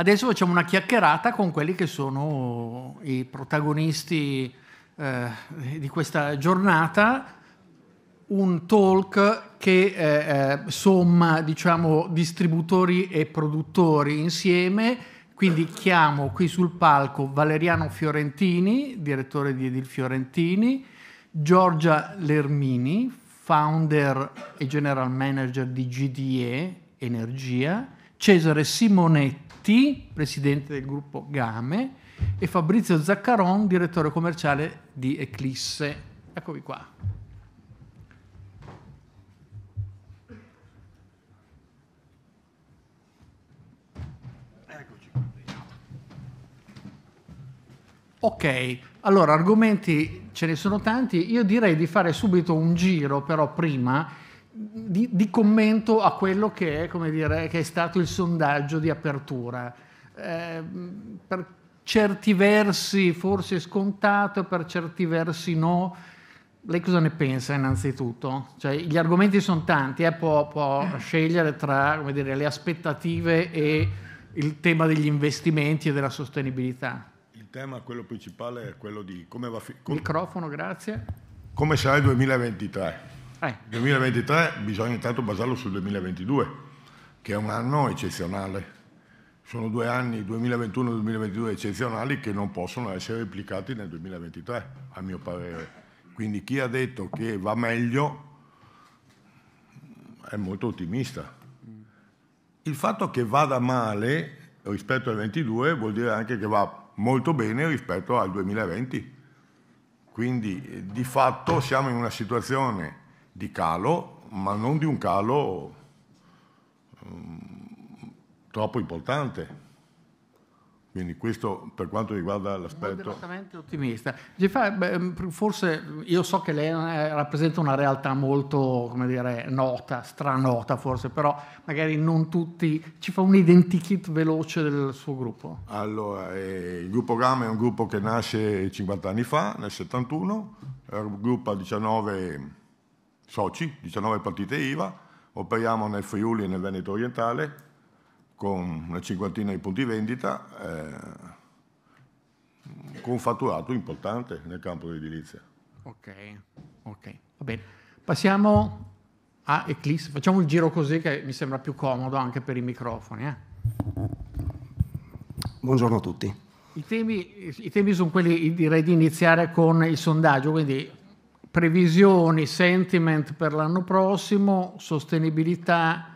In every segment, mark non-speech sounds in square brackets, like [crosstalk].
Adesso facciamo una chiacchierata con quelli che sono i protagonisti eh, di questa giornata, un talk che eh, eh, somma diciamo, distributori e produttori insieme, quindi chiamo qui sul palco Valeriano Fiorentini, direttore di Edil Fiorentini, Giorgia Lermini, founder e general manager di GDE Energia, Cesare Simonetti, presidente del gruppo Game, e Fabrizio Zaccaron, direttore commerciale di Eclisse. Eccovi qua. Ok, allora argomenti ce ne sono tanti, io direi di fare subito un giro però prima di, di, commento a quello che è, dire, che è, stato il sondaggio di apertura. Eh, per certi versi forse scontato, per certi versi no. Lei cosa ne pensa innanzitutto? Cioè, gli argomenti sono tanti, eh? può, può, eh. scegliere tra dire, le aspettative e il tema degli investimenti e della sostenibilità. Il tema, quello principale, è quello di come va... Come... Microfono, grazie. Come sarà il 2023? Il 2023 bisogna intanto basarlo sul 2022, che è un anno eccezionale. Sono due anni, 2021 e 2022, eccezionali che non possono essere replicati nel 2023, a mio parere. Quindi chi ha detto che va meglio è molto ottimista. Il fatto che vada male rispetto al 22 vuol dire anche che va molto bene rispetto al 2020. Quindi eh, di fatto siamo in una situazione di calo, ma non di un calo um, troppo importante. Quindi questo per quanto riguarda l'aspetto... Moderatamente ottimista. Mm, forse io so che lei eh, rappresenta una realtà molto, come dire, nota, stranota forse, però magari non tutti... Ci fa un identikit veloce del suo gruppo. Allora, eh, il gruppo Gamma è un gruppo che nasce 50 anni fa, nel 71, era un gruppo a 19 soci, 19 partite IVA, operiamo nel Friuli e nel Veneto orientale con una cinquantina di punti vendita, eh, con un fatturato importante nel campo dell'edilizia. Ok, ok, va bene. Passiamo a Eclipse, facciamo il giro così che mi sembra più comodo anche per i microfoni. Eh. Buongiorno a tutti. I temi, i temi sono quelli direi di iniziare con il sondaggio, quindi previsioni, sentiment per l'anno prossimo, sostenibilità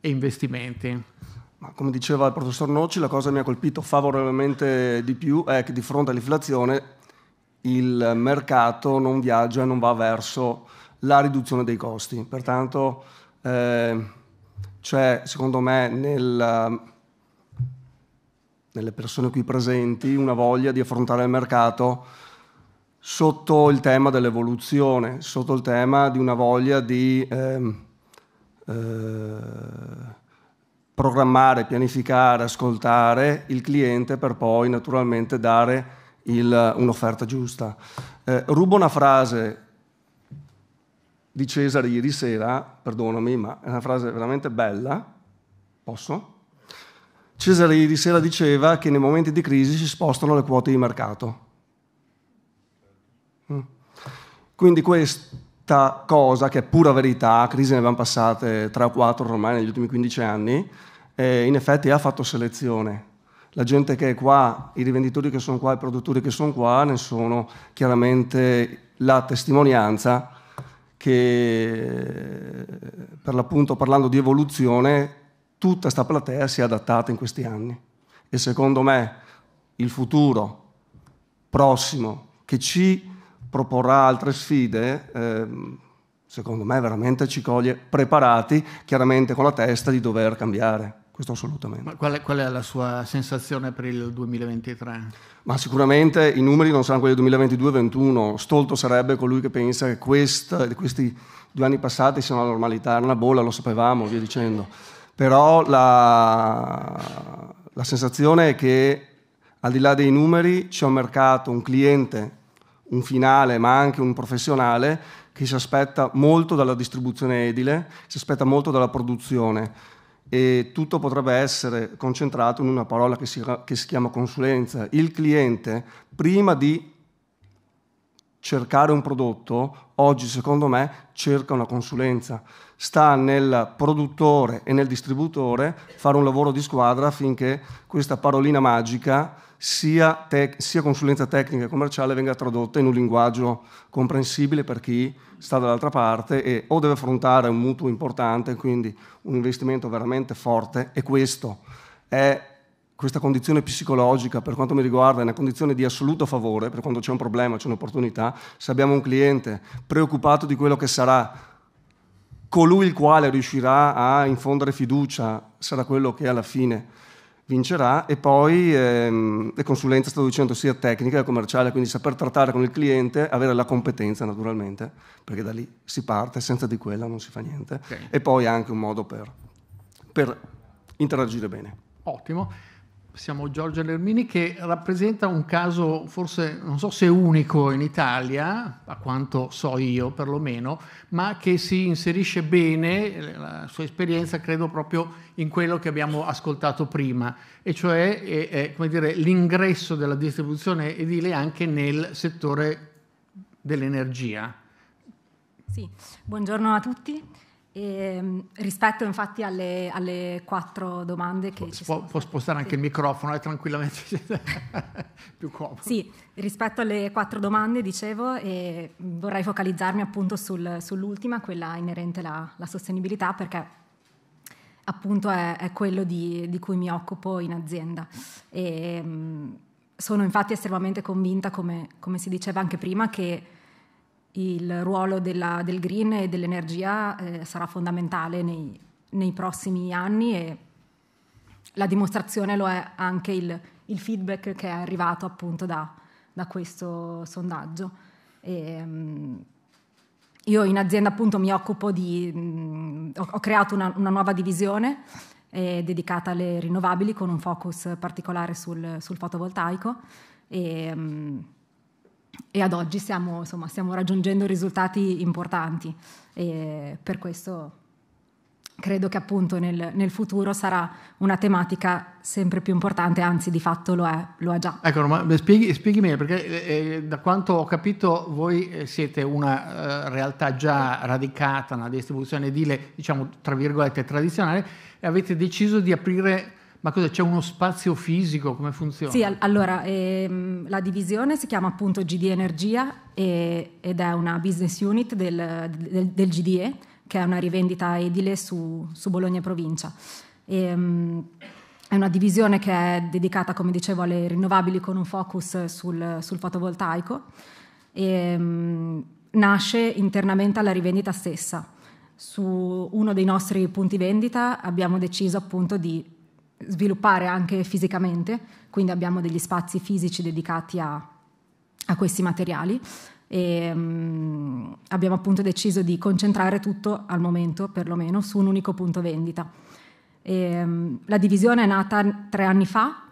e investimenti. Come diceva il professor Noci, la cosa che mi ha colpito favorevolmente di più è che di fronte all'inflazione il mercato non viaggia e non va verso la riduzione dei costi. Pertanto eh, c'è, secondo me, nel, nelle persone qui presenti una voglia di affrontare il mercato sotto il tema dell'evoluzione, sotto il tema di una voglia di eh, eh, programmare, pianificare, ascoltare il cliente per poi naturalmente dare il, un'offerta giusta. Eh, rubo una frase di Cesare ieri sera, perdonami, ma è una frase veramente bella. Posso? Cesare ieri sera diceva che nei momenti di crisi si spostano le quote di mercato. Quindi questa cosa, che è pura verità, crisi ne abbiamo passate tre o quattro ormai negli ultimi 15 anni, eh, in effetti ha fatto selezione. La gente che è qua, i rivenditori che sono qua, i produttori che sono qua, ne sono chiaramente la testimonianza che per l'appunto parlando di evoluzione tutta questa platea si è adattata in questi anni e secondo me il futuro prossimo che ci proporrà altre sfide, eh, secondo me veramente ci coglie preparati, chiaramente con la testa di dover cambiare. Questo assolutamente. Ma qual è, qual è la sua sensazione per il 2023? Ma sicuramente i numeri non saranno quelli del 2022 2021 Stolto sarebbe colui che pensa che quest, questi due anni passati siano la normalità, era una bolla, lo sapevamo, via dicendo. Però la, la sensazione è che al di là dei numeri c'è un mercato, un cliente un finale, ma anche un professionale che si aspetta molto dalla distribuzione edile, si aspetta molto dalla produzione e tutto potrebbe essere concentrato in una parola che si, che si chiama consulenza. Il cliente, prima di cercare un prodotto, oggi secondo me cerca una consulenza. Sta nel produttore e nel distributore fare un lavoro di squadra affinché questa parolina magica sia, tec- sia, consulenza tecnica e commerciale venga tradotta in un linguaggio comprensibile per chi sta dall'altra parte e o deve affrontare un mutuo importante, quindi un investimento veramente forte, e questo è questa condizione psicologica, per quanto mi riguarda, è una condizione di assoluto favore, per quando c'è un problema, c'è un'opportunità, se abbiamo un cliente preoccupato di quello che sarà, colui il quale riuscirà a infondere fiducia sarà quello che alla fine vincerà e poi ehm, le consulenze, sto dicendo, sia tecnica che commerciale, quindi saper trattare con il cliente, avere la competenza naturalmente, perché da lì si parte, senza di quella non si fa niente, okay. e poi anche un modo per, per interagire bene. Ottimo siamo Giorgio Lermini, che rappresenta un caso forse non so se unico in Italia, a quanto so io perlomeno, ma che si inserisce bene, la sua esperienza credo proprio in quello che abbiamo ascoltato prima, e cioè è, è, come dire, l'ingresso della distribuzione edile anche nel settore dell'energia. Sì, buongiorno a tutti. E, ehm, rispetto infatti alle, alle, quattro domande che Pu- ci sono. Può spostare anche sì. il microfono, è eh, tranquillamente [laughs] più comodo. Sì, rispetto alle quattro domande, dicevo, eh, vorrei focalizzarmi appunto sul, sull'ultima, quella inerente alla sostenibilità, perché appunto è, è quello di, di, cui mi occupo in azienda. E, ehm, mh, sono infatti estremamente convinta, come, come si diceva anche prima, che il ruolo della, del green e dell'energia eh, sarà fondamentale nei, nei, prossimi anni e la dimostrazione lo è anche il, il feedback che è arrivato appunto da, da questo sondaggio. E, um, io in azienda appunto mi occupo di, mh, mm, ho, ho, creato una, una nuova divisione eh, dedicata alle rinnovabili con un focus particolare sul, sul fotovoltaico. E, ehm, mh, e ad oggi stiamo, insomma, stiamo raggiungendo risultati importanti e per questo credo che appunto nel, nel, futuro sarà una tematica sempre più importante, anzi di fatto lo è, lo è già. Ecco, ma spieghi, spieghi meglio, perché eh, eh, da quanto ho capito voi eh, siete una eh, realtà già radicata, una distribuzione edile, diciamo tra virgolette tradizionale, e avete deciso di aprire ma cosa, c'è uno spazio fisico? Come funziona? Sì, al- allora ehm, la divisione si chiama appunto GD Energia e- ed è una business unit del, del, del, GDE, che è una rivendita edile su, su Bologna Provincia. E, um, è una divisione che è dedicata, come dicevo, alle rinnovabili con un focus sul, sul fotovoltaico. E, um, nasce internamente alla rivendita stessa. Su uno dei nostri punti vendita abbiamo deciso appunto di sviluppare anche fisicamente, quindi abbiamo degli spazi fisici dedicati a, a questi materiali e um, abbiamo appunto deciso di concentrare tutto al momento perlomeno su un unico punto vendita. E, um, la divisione è nata tre anni fa,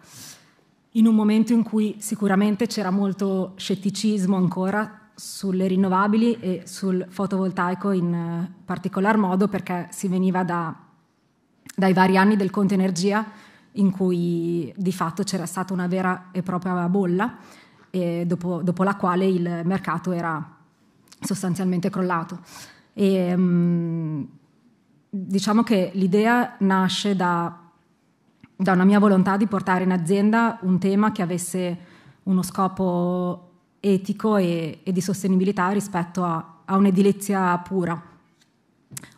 in un momento in cui sicuramente c'era molto scetticismo ancora sulle rinnovabili e sul fotovoltaico in eh, particolar modo perché si veniva da dai vari anni del conto Energia, in cui di fatto c'era stata una vera e propria bolla, e dopo, dopo la quale il mercato era sostanzialmente crollato. E, mm, diciamo che l'idea nasce da, da, una mia volontà di portare in azienda un tema che avesse uno scopo etico e, e di sostenibilità rispetto a, a un'edilizia pura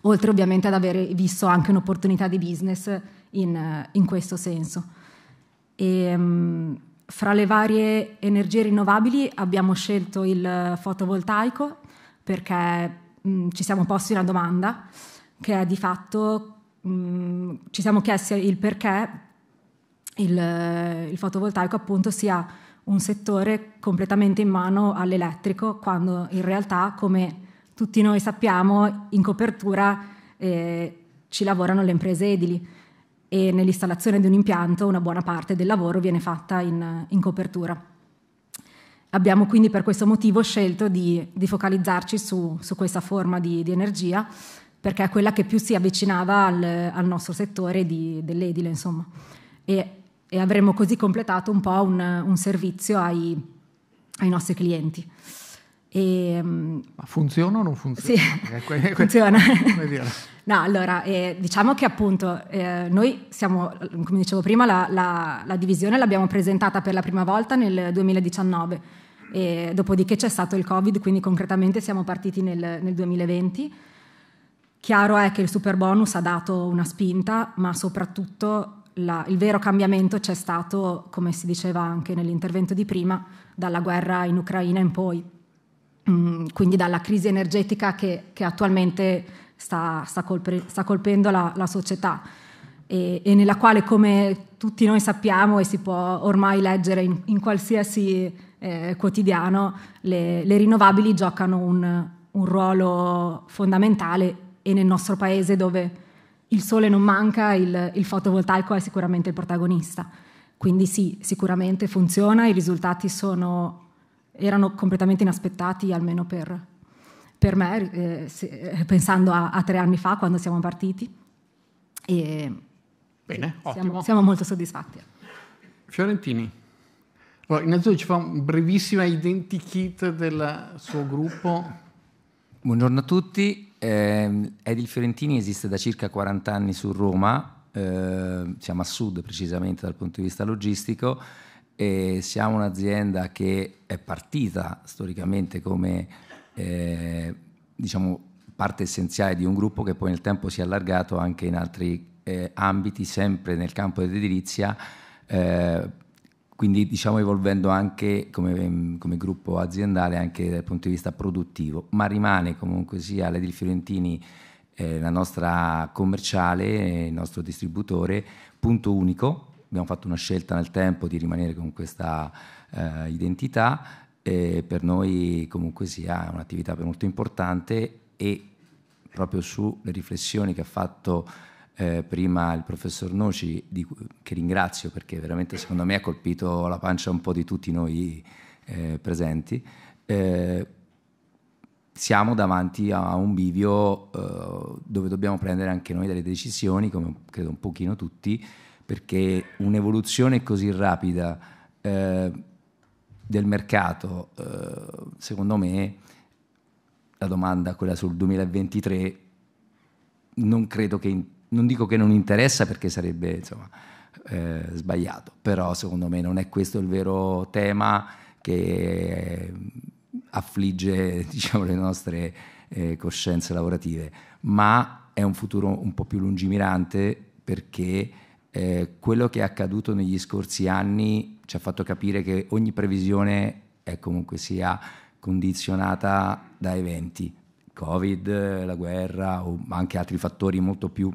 oltre ovviamente ad avere visto anche un'opportunità di business in, eh, in questo senso. E, ehm, fra le varie energie rinnovabili abbiamo scelto il eh, fotovoltaico perché mh, mm, ci siamo posti una domanda che è di fatto, mh, mm, ci siamo chiesti il perché il, eh, il fotovoltaico appunto sia un settore completamente in mano all'elettrico quando in realtà come tutti noi sappiamo, in copertura eh, ci lavorano le imprese edili e nell'installazione di un impianto una buona parte del lavoro viene fatta in, in copertura. Abbiamo quindi per questo motivo scelto di, di focalizzarci su, su, questa forma di, di, energia perché è quella che più si avvicinava al, al nostro settore dell'edile, insomma. E, e, avremmo così completato un po' un, un servizio ai, ai nostri clienti. E, ehm, Ma funziona o non funziona? Sì, [laughs] eh, funziona. [laughs] no, allora, eh, diciamo che appunto eh, noi siamo, come dicevo prima, la, la, la, divisione l'abbiamo presentata per la prima volta nel 2019, e dopodiché c'è stato il Covid, quindi concretamente siamo partiti nel, nel 2020. Chiaro è che il super bonus ha dato una spinta, ma soprattutto la, il vero cambiamento c'è stato, come si diceva anche nell'intervento di prima, dalla guerra in Ucraina in poi Mm, quindi dalla crisi energetica che, che attualmente sta, sta, colpe, sta colpendo la, la società e, e, nella quale, come tutti noi sappiamo e si può ormai leggere in, in qualsiasi eh, quotidiano, le, le, rinnovabili giocano un, un, ruolo fondamentale e nel nostro paese dove il sole non manca, il, il fotovoltaico è sicuramente il protagonista. Quindi sì, sicuramente funziona, i risultati sono erano completamente inaspettati, almeno per, per me, eh, se, eh, pensando a, a, tre anni fa quando siamo partiti. E, Bene, sì, siamo, siamo, molto soddisfatti. Fiorentini, allora, innanzitutto ci fa un brevissima identikit del suo gruppo. Buongiorno a tutti, eh, Edil Fiorentini esiste da circa 40 anni su Roma, eh, siamo a sud precisamente dal punto di vista logistico e siamo un'azienda che è partita storicamente come eh, diciamo, parte essenziale di un gruppo che poi nel tempo si è allargato anche in altri eh, ambiti, sempre nel campo dell'edilizia, eh, quindi diciamo evolvendo anche come, ehm, come, gruppo aziendale anche dal punto di vista produttivo, ma rimane comunque sia l'Edil Fiorentini eh, la nostra commerciale, il nostro distributore, punto unico abbiamo fatto una scelta nel tempo di rimanere con questa eh, identità e per noi comunque sia un'attività molto importante e proprio sulle riflessioni che ha fatto eh, prima il professor Noci, di, che ringrazio perché veramente secondo me ha colpito la pancia un po' di tutti noi eh, presenti, eh, siamo davanti a un bivio eh, dove dobbiamo prendere anche noi delle decisioni, come credo un pochino tutti, perché un'evoluzione così rapida eh, del mercato, eh, secondo me, la domanda quella sul 2023 non credo che, in, non dico che non interessa perché sarebbe insomma, eh, sbagliato, però secondo me non è questo il vero tema che eh, affligge [laughs] diciamo, le nostre eh, coscienze lavorative, ma è un futuro un po' più lungimirante perché eh, quello che è accaduto negli scorsi anni ci ha fatto capire che ogni previsione è comunque sia condizionata da eventi, Covid, la guerra o anche altri fattori molto più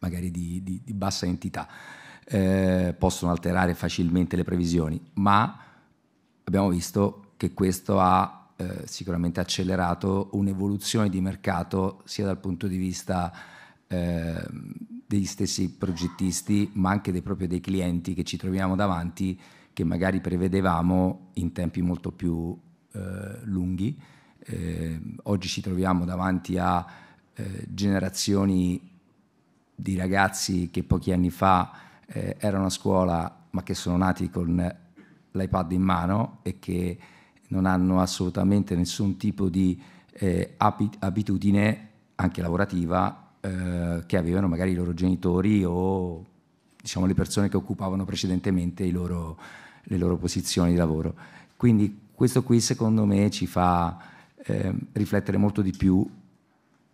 magari di, di, di bassa entità. Eh, possono alterare facilmente le previsioni, ma abbiamo visto che questo ha eh, sicuramente accelerato un'evoluzione di mercato sia dal punto di vista eh, degli stessi progettisti, ma anche dei, proprio dei clienti che ci troviamo davanti, che magari prevedevamo in tempi molto più eh, lunghi. Eh, oggi ci troviamo davanti a eh, generazioni di ragazzi che pochi anni fa eh, erano a scuola, ma che sono nati con l'iPad in mano e che non hanno assolutamente nessun tipo di eh, abitudine anche lavorativa eh, che avevano magari i loro genitori o diciamo, le persone che occupavano precedentemente loro, le loro posizioni di lavoro. Quindi questo qui secondo me ci fa eh, riflettere molto di più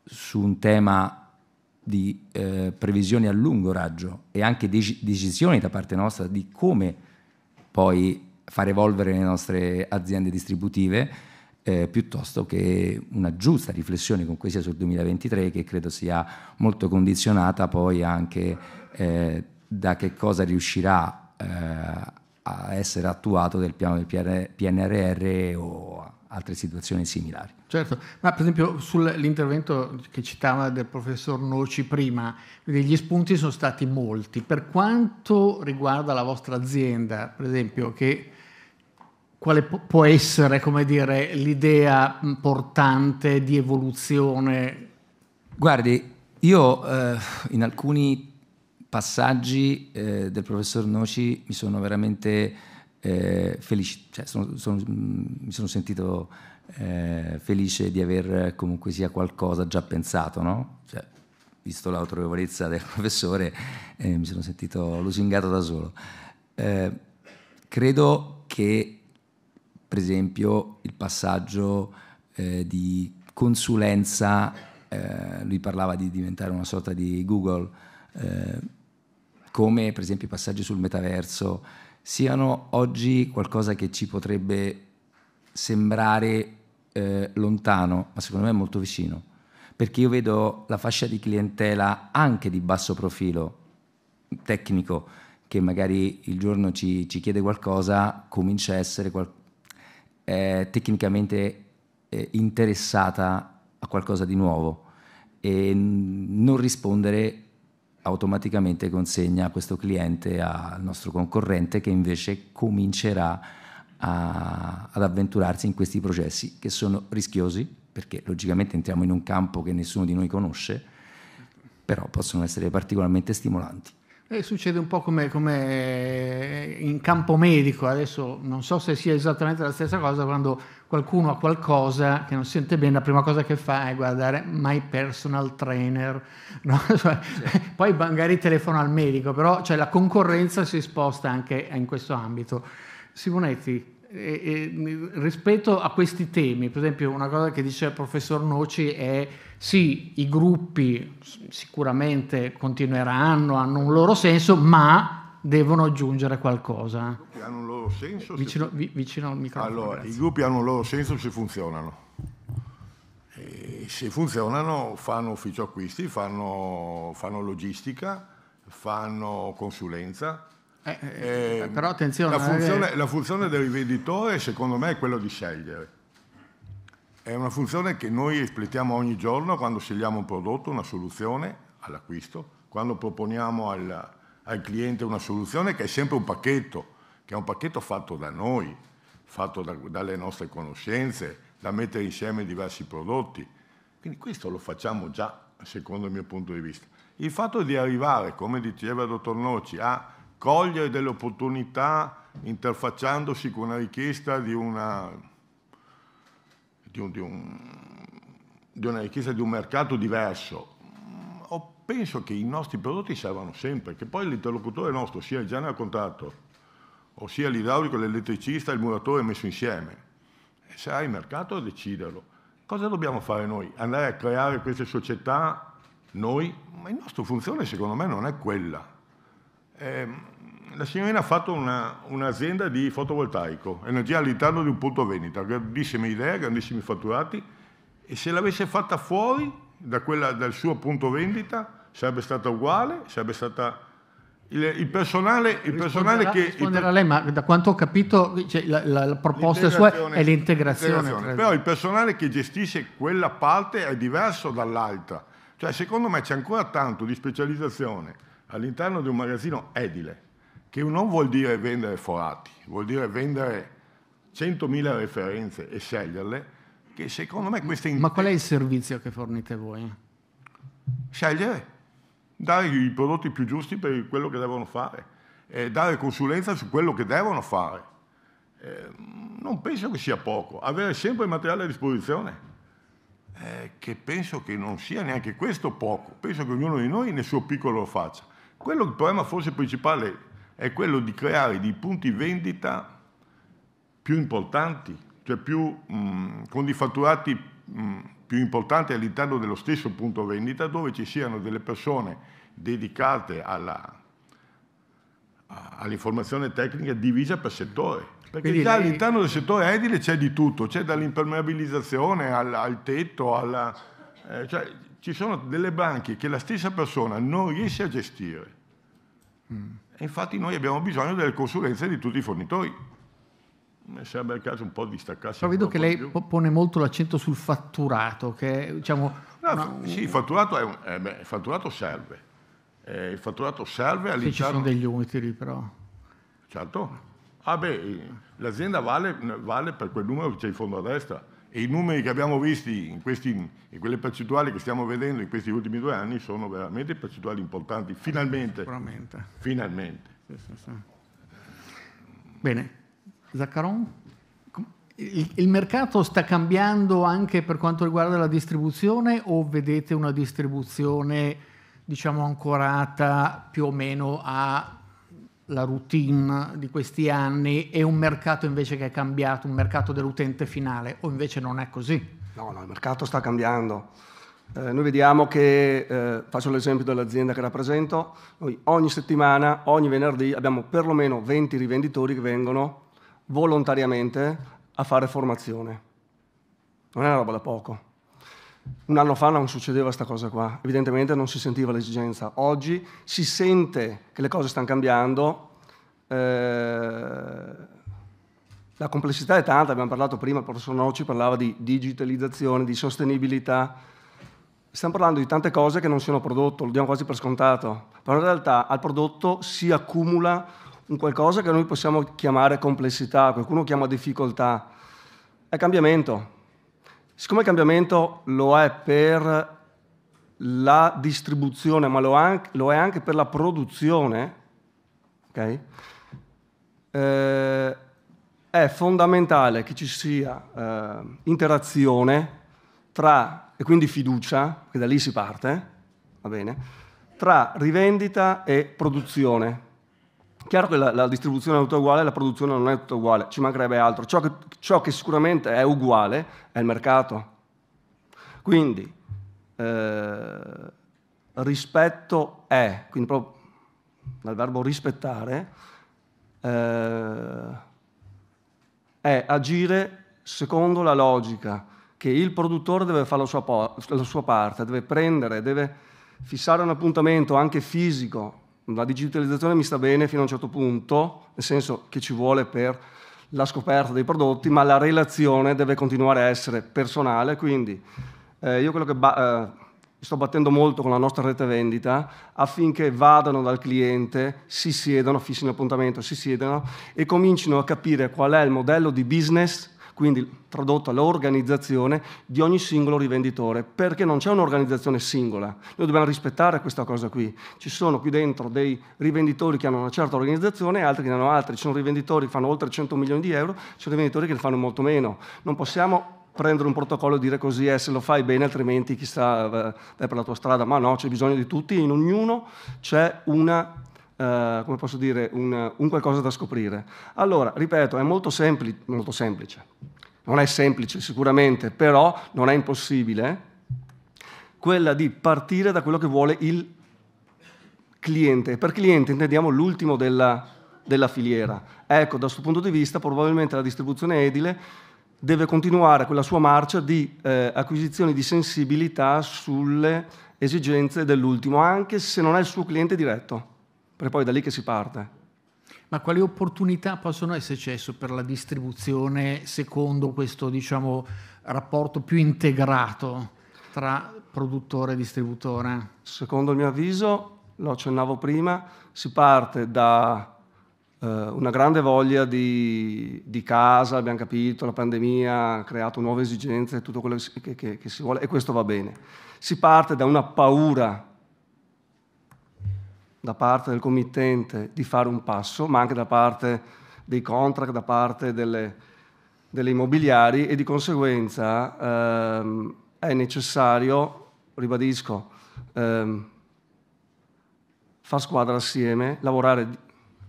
su un tema di eh, previsioni a lungo raggio e anche de- decisioni da parte nostra di come poi far evolvere le nostre aziende distributive eh, piuttosto che una giusta riflessione con cui sia sul 2023 che credo sia molto condizionata poi anche eh, da che cosa riuscirà eh, a essere attuato del piano del PNRR o altre situazioni similari. Certo, ma per esempio sull'intervento che citava del professor Noci prima, gli spunti sono stati molti. Per quanto riguarda la vostra azienda, per esempio, che quale può essere dire, l'idea portante di evoluzione? Guardi, io eh, in alcuni passaggi eh, del professor Noci mi sono veramente eh, felice, cioè sono, sono, mm, mi sono sentito eh, felice di aver comunque sia qualcosa già pensato, no? Cioè, visto l'autorevolezza del [laughs] professore, eh, mi sono sentito lusingato da solo. Eh, credo che per esempio il passaggio eh, di consulenza, eh, lui parlava di diventare una sorta di Google, eh, come per esempio i passaggi sul metaverso, siano oggi qualcosa che ci potrebbe sembrare eh, lontano, ma secondo me è molto vicino, perché io vedo la fascia di clientela anche di basso profilo tecnico, che magari il giorno ci, ci chiede qualcosa, comincia a essere qualcosa eh, tecnicamente eh, interessata a qualcosa di nuovo e non rispondere automaticamente consegna questo cliente al nostro concorrente che invece comincerà a, ad avventurarsi in questi processi che sono rischiosi perché logicamente entriamo in un campo che nessuno di noi conosce, però possono essere particolarmente stimolanti. E succede un po' come, come, in campo medico, adesso non so se sia esattamente la stessa cosa, quando qualcuno ha qualcosa che non sente bene, la prima cosa che fa è guardare my personal trainer, [laughs] no? cioè, sì. poi magari telefona al medico, però cioè, la concorrenza si sposta anche in questo ambito. Simonetti, eh, rispetto a questi temi, per esempio una cosa che dice il professor Noci è sì, i gruppi sicuramente continueranno, hanno un loro senso, ma devono aggiungere qualcosa. I gruppi hanno un loro senso? Vicino, vi, vicino al microfono. Allora, grazie. i gruppi hanno un loro senso se funzionano. E se funzionano fanno ufficio acquisti, fanno, fanno logistica, fanno consulenza, eh, eh, eh, però attenzione. La eh. funzione, la funzione del rivenditore secondo me è quella di scegliere. È una funzione che noi espletiamo ogni giorno quando scegliamo un prodotto, una soluzione all'acquisto, quando proponiamo al, al cliente una soluzione che è sempre un pacchetto, che è un pacchetto fatto da noi, fatto da, dalle nostre conoscenze, da mettere insieme diversi prodotti. Quindi questo lo facciamo già, secondo il mio punto di vista. Il fatto di arrivare, come diceva il dottor Noci, a cogliere delle opportunità interfacciandosi con una richiesta di una, di, un, di, un, di una richiesta di un mercato diverso. O penso che i nostri prodotti servano sempre, che poi l'interlocutore nostro sia il genere contratto, ossia l'idraulico, l'elettricista il muratore messo insieme. E sarà il mercato a deciderlo. Cosa dobbiamo fare noi? Andare a creare queste società noi? Ma il nostro funzione secondo me non è quella Ehm, la signorina ha fatto un'azienda di fotovoltaico, energia all'interno di un punto vendita, grandissime idee, grandissimi fatturati, e se l'avesse fatta fuori da quella, dal suo punto vendita sarebbe stata uguale, sarebbe stata... Il, il personale, il personale che... Risponderà il, lei, ma da quanto ho capito cioè, la, la, la, proposta sua è l'integrazione. Però il personale che gestisce quella parte è diverso dall'altra. Cioè, secondo me c'è ancora tanto di specializzazione all'interno di un magazzino edile, che non vuol dire vendere forati, vuol dire vendere 100.000 referenze e sceglierle, che secondo me queste... Ma qual è il servizio che fornite voi? Scegliere, dare i prodotti più giusti per quello che devono fare, eh, dare consulenza su quello che devono fare. Eh, non penso che sia poco, avere sempre il materiale a disposizione, eh, che penso che non sia neanche questo poco, penso che ognuno di noi nel suo piccolo lo faccia. Quello, il problema forse principale è quello di creare dei punti vendita più importanti, cioè più, mh, mm, con dei fatturati mh, mm, più importanti all'interno dello stesso punto vendita, dove ci siano delle persone dedicate all'informazione tecnica divisa per settore. Perché Quindi già lei... all'interno del settore edile c'è di tutto, c'è dall'impermeabilizzazione al, al tetto, alla, eh, cioè, ci sono delle banche che la stessa persona non riesce a gestire. Mm. E infatti noi abbiamo bisogno delle consulenze di tutti i fornitori. Mi sembra il caso un po' di staccarsi. Però vedo che lei più. pone molto l'accento sul fatturato, che è, diciamo... No, una... Sì, il fatturato, un, eh, beh, il fatturato serve. Eh, il fatturato serve all'interno... Sì, ci sono degli utili però. Certo. Ah beh, l'azienda vale, vale per quel numero che c'è in fondo a destra e i numeri che abbiamo visto in, questi, in quelle percentuali che stiamo vedendo in questi ultimi due anni sono veramente percentuali importanti, finalmente. Sicuramente. Finalmente. Bene, Zaccaron? Il, il mercato sta cambiando anche per quanto riguarda la distribuzione o vedete una distribuzione diciamo ancorata più o meno a la routine di questi anni e un mercato invece che è cambiato, un mercato dell'utente finale, o invece non è così? No, no, il mercato sta cambiando. Eh, noi vediamo che, eh, faccio l'esempio dell'azienda che rappresento, noi ogni settimana, ogni venerdì abbiamo perlomeno 20 rivenditori che vengono volontariamente a fare formazione. Non è una roba da poco. Un anno fa non succedeva questa cosa qua, evidentemente non si sentiva l'esigenza. Oggi si sente che le cose stanno cambiando, eh, la complessità è tanta, abbiamo parlato prima, il professor Noci parlava di digitalizzazione, di sostenibilità, stiamo parlando di tante cose che non siano prodotto, lo diamo quasi per scontato, però in realtà al prodotto si accumula un qualcosa che noi possiamo chiamare complessità, qualcuno chiama difficoltà, è cambiamento, Siccome il cambiamento lo è per la distribuzione, ma lo, anche, lo è anche per la produzione, okay? eh, è fondamentale che ci sia eh, interazione tra, e quindi fiducia, che da lì si parte, va bene, tra rivendita e produzione. Chiaro che la, la distribuzione è tutta uguale, la produzione non è tutta uguale, ci mancherebbe altro. Ciò che, ciò che sicuramente è uguale è il mercato. Quindi, eh, rispetto è, quindi proprio dal verbo rispettare, eh, è agire secondo la logica che il produttore deve fare la sua, la sua parte, deve prendere, deve fissare un appuntamento anche fisico la digitalizzazione mi sta bene fino a un certo punto, nel senso che ci vuole per la scoperta dei prodotti, ma la relazione deve continuare a essere personale, quindi eh, io quello che ba- eh, sto battendo molto con la nostra rete vendita affinché vadano dal cliente, si siedano, fissino appuntamento, si siedano e comincino a capire qual è il modello di business quindi tradotto l'organizzazione di ogni singolo rivenditore, perché non c'è un'organizzazione singola. Noi dobbiamo rispettare questa cosa qui. Ci sono qui dentro dei rivenditori che hanno una certa organizzazione e altri che ne hanno altri. Ci sono rivenditori che fanno oltre 100 milioni di euro, ci sono rivenditori che ne fanno molto meno. Non possiamo prendere un protocollo e dire così eh, se lo fai bene altrimenti chissà eh, vai per la tua strada, ma no, c'è bisogno di tutti, in ognuno c'è una eh, come posso dire, un, un, qualcosa da scoprire. Allora, ripeto, è molto, sempli- molto semplice, non è semplice sicuramente, però non è impossibile quella di partire da quello che vuole il cliente. Per cliente intendiamo l'ultimo della, della filiera. Ecco, da questo punto di vista probabilmente la distribuzione edile deve continuare quella sua marcia di eh, acquisizione di sensibilità sulle esigenze dell'ultimo, anche se non è il suo cliente diretto perché poi da lì che si parte. Ma quali opportunità possono esserci adesso per la distribuzione secondo questo diciamo, rapporto più integrato tra produttore e distributore? Secondo il mio avviso, lo accennavo prima, si parte da eh, una grande voglia di, di, casa, abbiamo capito, la pandemia ha creato nuove esigenze, tutto quello che, che, che si vuole e questo va bene. Si parte da una paura da parte del committente di fare un passo, ma anche da parte dei contract, da parte delle, delle immobiliari e di conseguenza ehm, è necessario, ribadisco, ehm, far squadra assieme, lavorare,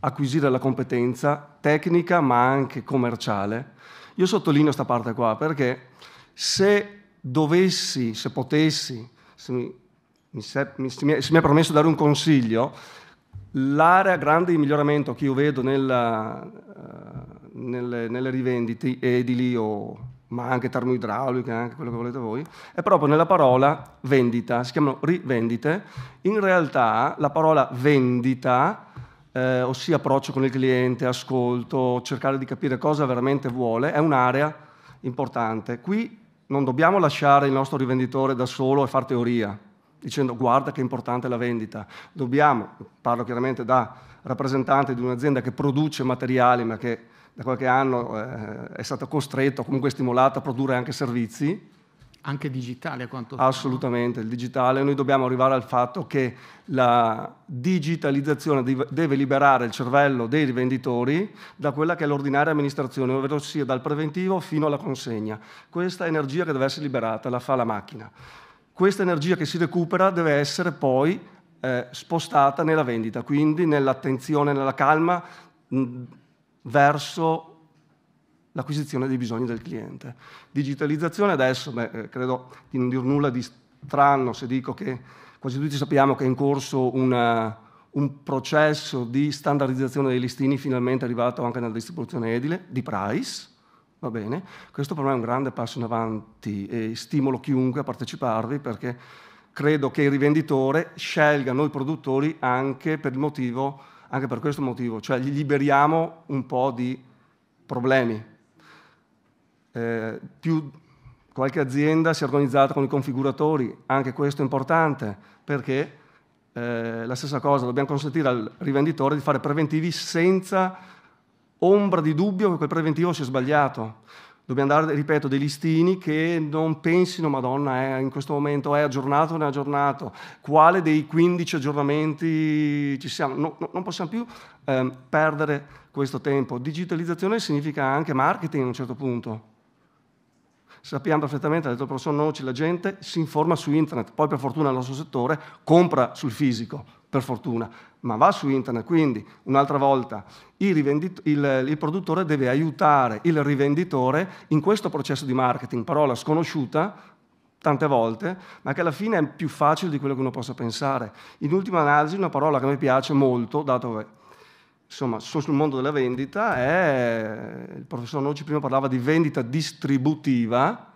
acquisire la competenza tecnica ma anche commerciale. Io sottolineo questa parte qua perché se dovessi, se potessi, se mi mi, se, mi, se mi, è, se mi è permesso dare un consiglio, l'area grande di miglioramento che io vedo nella, uh, nelle, nelle, rivendite edili o ma anche termoidrauliche, anche quello che volete voi, è proprio nella parola vendita, si chiamano rivendite. In realtà la parola vendita, eh, ossia approccio con il cliente, ascolto, cercare di capire cosa veramente vuole, è un'area importante. Qui non dobbiamo lasciare il nostro rivenditore da solo e far teoria, dicendo guarda che è importante la vendita, dobbiamo, parlo chiaramente da rappresentante di un'azienda che produce materiali ma che da qualche anno eh, è stata costretta o comunque stimolata a produrre anche servizi. Anche digitale a quanto Assolutamente, fa, il digitale. Noi dobbiamo arrivare al fatto che la digitalizzazione deve liberare il cervello dei rivenditori da quella che è l'ordinaria amministrazione, ovvero sia dal preventivo fino alla consegna. Questa energia che deve essere liberata la fa la macchina questa energia che si recupera deve essere poi eh, spostata nella vendita, quindi nell'attenzione, nella calma mh, mm, verso l'acquisizione dei bisogni del cliente. Digitalizzazione adesso, beh, eh, credo di non dire nulla di strano se dico che quasi tutti sappiamo che è in corso una, un processo di standardizzazione dei listini finalmente arrivato anche nella distribuzione edile, di price, Va bene? Questo per me è un grande passo in avanti e stimolo chiunque a parteciparvi perché credo che il rivenditore scelga noi produttori anche per, motivo, anche per questo motivo, cioè gli liberiamo un po' di problemi. Eh, più qualche azienda si è organizzata con i configuratori, anche questo è importante perché eh, la stessa cosa, dobbiamo consentire al rivenditore di fare preventivi senza ombra di dubbio che quel preventivo sia sbagliato. Dobbiamo dare, ripeto, dei listini che non pensino, Madonna, eh, in questo momento è aggiornato o non è aggiornato, quale dei 15 aggiornamenti ci siamo. No, no, non possiamo più eh, perdere questo tempo. Digitalizzazione significa anche marketing a un certo punto. Sappiamo perfettamente, ha detto il professor Noci, la gente si informa su internet, poi per fortuna nel nostro settore compra sul fisico, per fortuna, ma va su internet. Quindi, un'altra volta, il, il, il, produttore deve aiutare il rivenditore in questo processo di marketing, parola sconosciuta tante volte, ma che alla fine è più facile di quello che uno possa pensare. In ultima analisi, una parola che mi piace molto, dato che insomma, sono sul mondo della vendita, è, il professor Noci prima parlava di vendita distributiva,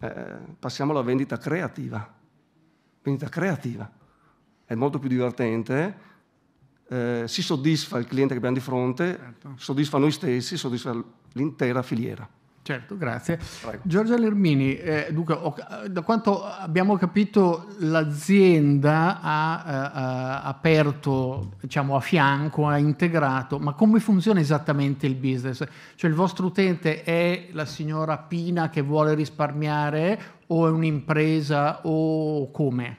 eh, passiamo alla vendita creativa. Vendita creativa è molto più divertente, eh, si soddisfa il cliente che abbiamo di fronte, certo. soddisfa noi stessi, soddisfa l'intera filiera. Certo, grazie. Prego. Giorgia Lermini, eh, Luca, ho, eh, da quanto abbiamo capito l'azienda ha, eh, ha, aperto, diciamo, a fianco, ha integrato, ma come funziona esattamente il business? Cioè il vostro utente è la signora Pina che vuole risparmiare o è un'impresa o come?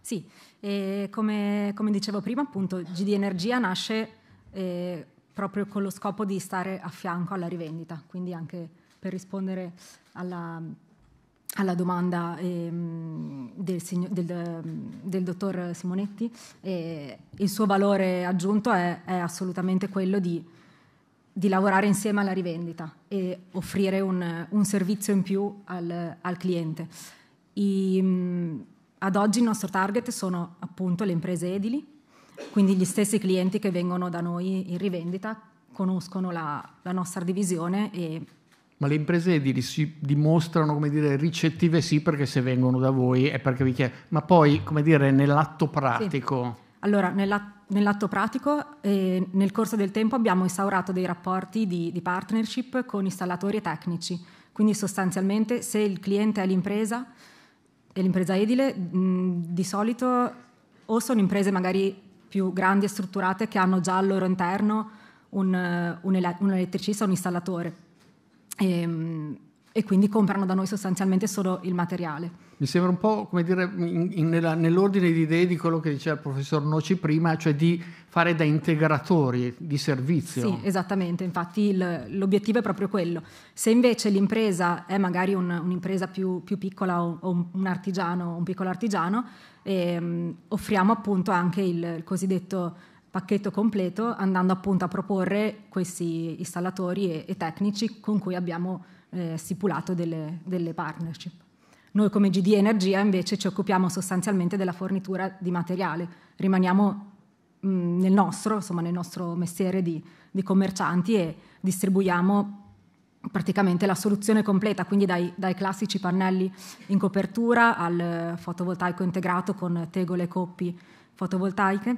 Sì, e come, come dicevo prima, appunto, GD Energia nasce eh, proprio con lo scopo di stare a fianco alla rivendita, quindi anche per rispondere alla, alla domanda eh, del, del, del, dottor Simonetti, eh, il suo valore aggiunto è, è assolutamente quello di, di, lavorare insieme alla rivendita e offrire un, un servizio in più al, al cliente. I, ad oggi il nostro target sono appunto le imprese edili, quindi gli stessi clienti che vengono da noi in rivendita conoscono la, la nostra divisione e ma le imprese edili si dimostrano come dire, ricettive sì perché se vengono da voi è perché vi chiedono, ma poi come dire nell'atto pratico. Sì. Allora, nell'atto pratico eh, nel corso del tempo abbiamo instaurato dei rapporti di, di, partnership con installatori e tecnici, quindi sostanzialmente se il cliente è l'impresa e l'impresa edile mh, mm, di solito o sono imprese magari più grandi e strutturate che hanno già al loro interno un, un, ele- un elettricista un installatore e, ehm, e quindi comprano da noi sostanzialmente solo il materiale mi sembra un po' come dire in, in, nella, nell'ordine di idee di quello che diceva il professor Noci prima, cioè di fare da integratori di servizio. Sì, esattamente, infatti il, l'obiettivo è proprio quello. Se invece l'impresa è magari un, un'impresa più, più, piccola o, o un, artigiano, un piccolo artigiano, ehm, offriamo appunto anche il, il cosiddetto pacchetto completo andando appunto a proporre questi installatori e, e tecnici con cui abbiamo eh, stipulato delle, delle partnership. Noi come GD Energia invece ci occupiamo sostanzialmente della fornitura di materiale, rimaniamo mh, mm, nel, nostro, insomma, nel nostro, mestiere di, di, commercianti e distribuiamo praticamente la soluzione completa, quindi dai, dai classici pannelli in copertura al fotovoltaico integrato con tegole e coppi fotovoltaiche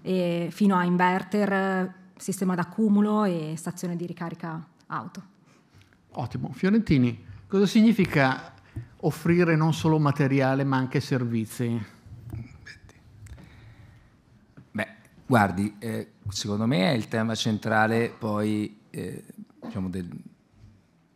e fino a inverter, sistema d'accumulo e stazione di ricarica auto. Ottimo. Fiorentini, cosa significa offrire non solo materiale ma anche servizi? Beh, guardi, eh, secondo me è il tema centrale poi eh, diciamo del,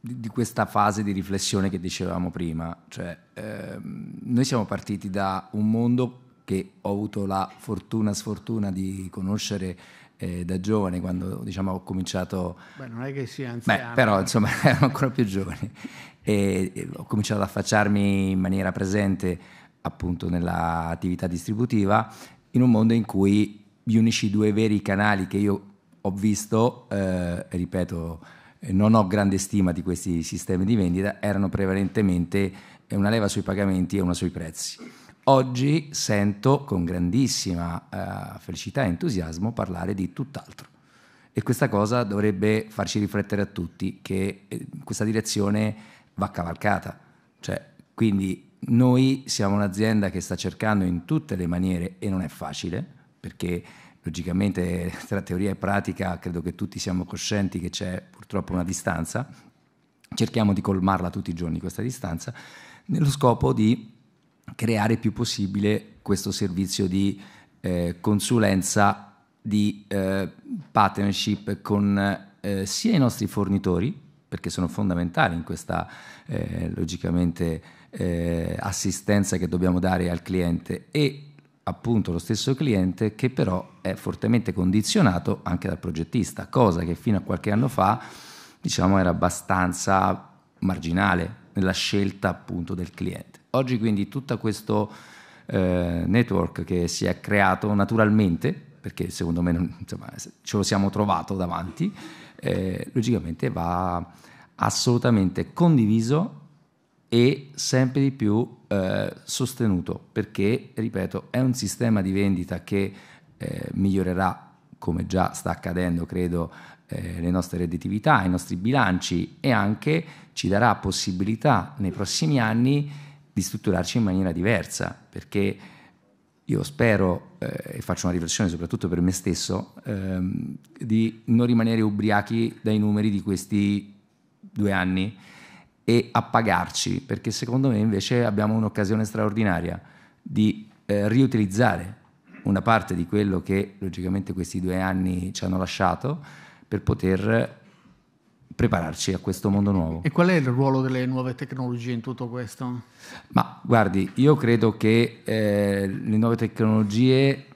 di, questa fase di riflessione che dicevamo prima. Cioè, ehm, noi siamo partiti da un mondo che ho avuto la fortuna, sfortuna di conoscere eh, da giovane quando diciamo, ho cominciato... Beh, non è che sia anziano. Beh, però insomma [laughs] ero ancora più giovane e, e ho cominciato ad affacciarmi in maniera presente appunto nell'attività distributiva in un mondo in cui gli unici due veri canali che io ho visto, eh, ripeto, non ho grande stima di questi sistemi di vendita, erano prevalentemente una leva sui pagamenti e una sui prezzi Oggi sento con grandissima eh, felicità e entusiasmo parlare di tutt'altro e questa cosa dovrebbe farci riflettere a tutti che eh, questa direzione va cavalcata. Cioè, quindi noi siamo un'azienda che sta cercando in tutte le maniere e non è facile perché logicamente [laughs] tra teoria e pratica credo che tutti siamo coscienti che c'è purtroppo una distanza, cerchiamo di colmarla tutti i giorni questa distanza nello scopo di creare il più possibile questo servizio di eh, consulenza, di eh, partnership con eh, sia i nostri fornitori, perché sono fondamentali in questa eh, logicamente eh, assistenza che dobbiamo dare al cliente e appunto lo stesso cliente che però è fortemente condizionato anche dal progettista, cosa che fino a qualche anno fa diciamo era abbastanza marginale, nella scelta appunto del cliente. Oggi quindi tutto questo eh, network che si è creato naturalmente, perché secondo me non, insomma, ce lo siamo trovato davanti, eh, logicamente va assolutamente condiviso e sempre di più eh, sostenuto, perché, ripeto, è un sistema di vendita che eh, migliorerà come già sta accadendo, credo, eh, le nostre redditività, i nostri bilanci e anche ci darà possibilità nei prossimi anni di strutturarci in maniera diversa, perché io spero, eh, e faccio una riflessione soprattutto per me stesso, ehm, di non rimanere ubriachi dai numeri di questi due anni e appagarci, perché secondo me invece abbiamo un'occasione straordinaria di eh, riutilizzare una parte di quello che logicamente questi due anni ci hanno lasciato, per poter prepararci a questo mondo nuovo. E qual è il ruolo delle nuove tecnologie in tutto questo? Ma guardi, io credo che eh, le nuove tecnologie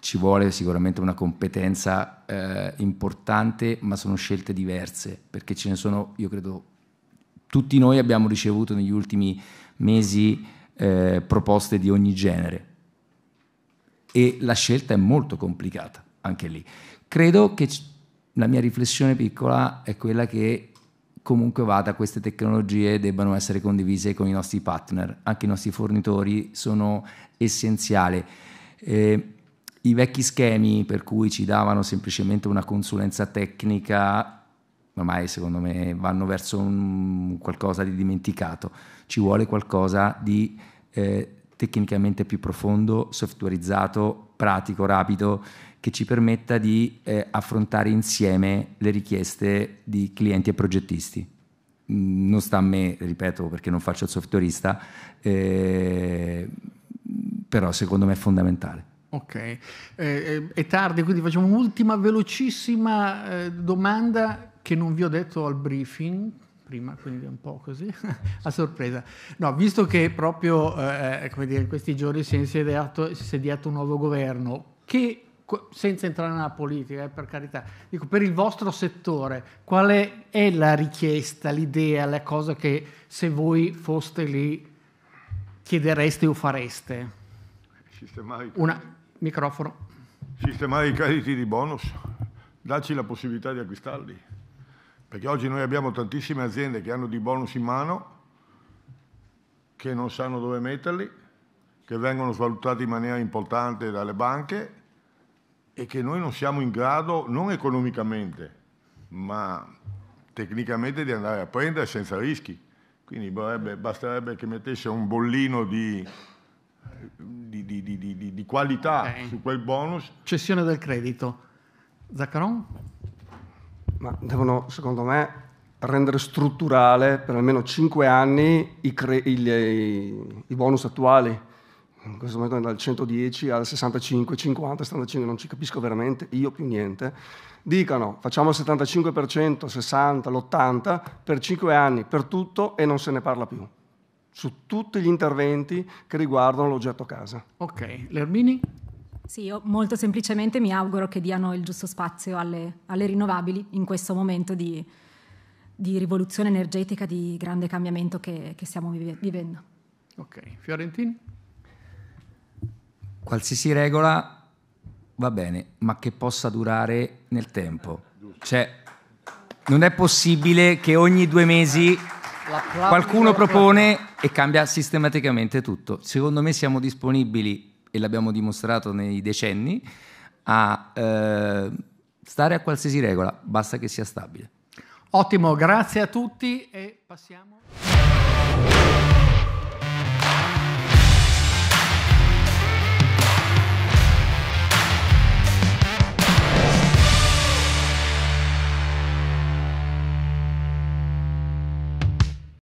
ci vuole sicuramente una competenza eh, importante, ma sono scelte diverse, perché ce ne sono, io credo, tutti noi abbiamo ricevuto negli ultimi mesi eh, proposte di ogni genere e la scelta è molto complicata anche lì. Credo che la mia riflessione piccola è quella che comunque vada queste tecnologie debbano essere condivise con i nostri partner, anche i nostri fornitori sono essenziali. Eh, I vecchi schemi per cui ci davano semplicemente una consulenza tecnica ormai secondo me vanno verso un, qualcosa di dimenticato, ci vuole qualcosa di eh, tecnicamente più profondo, softwareizzato, pratico, rapido che ci permetta di eh, affrontare insieme le richieste di clienti e progettisti. Mm, non sta a me, ripeto, perché non faccio il softwareista, eh, però secondo me è fondamentale. Ok, eh, eh è tardi, quindi facciamo un'ultima velocissima eh, domanda che non vi ho detto al briefing, prima, quindi è un po' così, [laughs] a sorpresa. No, visto che proprio eh, eh, come dire, in questi giorni si è, insediato, si è insediato un nuovo governo, che senza entrare nella politica, eh, per carità, dico per il vostro settore, qual è, la richiesta, l'idea, la cosa che se voi foste lì chiedereste o fareste? Sistemare i, Una, microfono. Sistemare i crediti di bonus, darci la possibilità di acquistarli, perché oggi noi abbiamo tantissime aziende che hanno di bonus in mano, che non sanno dove metterli, che vengono svalutati in maniera importante dalle banche e che noi non siamo in grado, non economicamente, ma tecnicamente, di andare a prendere senza rischi. Quindi vorrebbe, basterebbe che mettesse un bollino di, di, di, di qualità okay. su quel bonus. Cessione del credito. Zaccaron? Ma devono, secondo me, rendere strutturale per almeno 5 anni i, cre- i, i bonus attuali in questo momento dal 110 al 65, 50, 75, non ci capisco veramente io più niente, dicano facciamo il 75%, 60, l'80 per 5 anni, per tutto e non se ne parla più, su tutti gli interventi che riguardano l'oggetto casa. Ok, Lermini? Sì, io molto semplicemente mi auguro che diano il giusto spazio alle, alle rinnovabili in questo momento di, di, rivoluzione energetica, di grande cambiamento che, che stiamo vivendo. Ok, Fiorentini? qualsiasi regola va bene, ma che possa durare nel tempo. Cioè, non è possibile che ogni due mesi qualcuno propone e cambia sistematicamente tutto. Secondo me siamo disponibili, e l'abbiamo dimostrato nei decenni, a eh, stare a qualsiasi regola, basta che sia stabile. Ottimo, grazie a tutti e passiamo.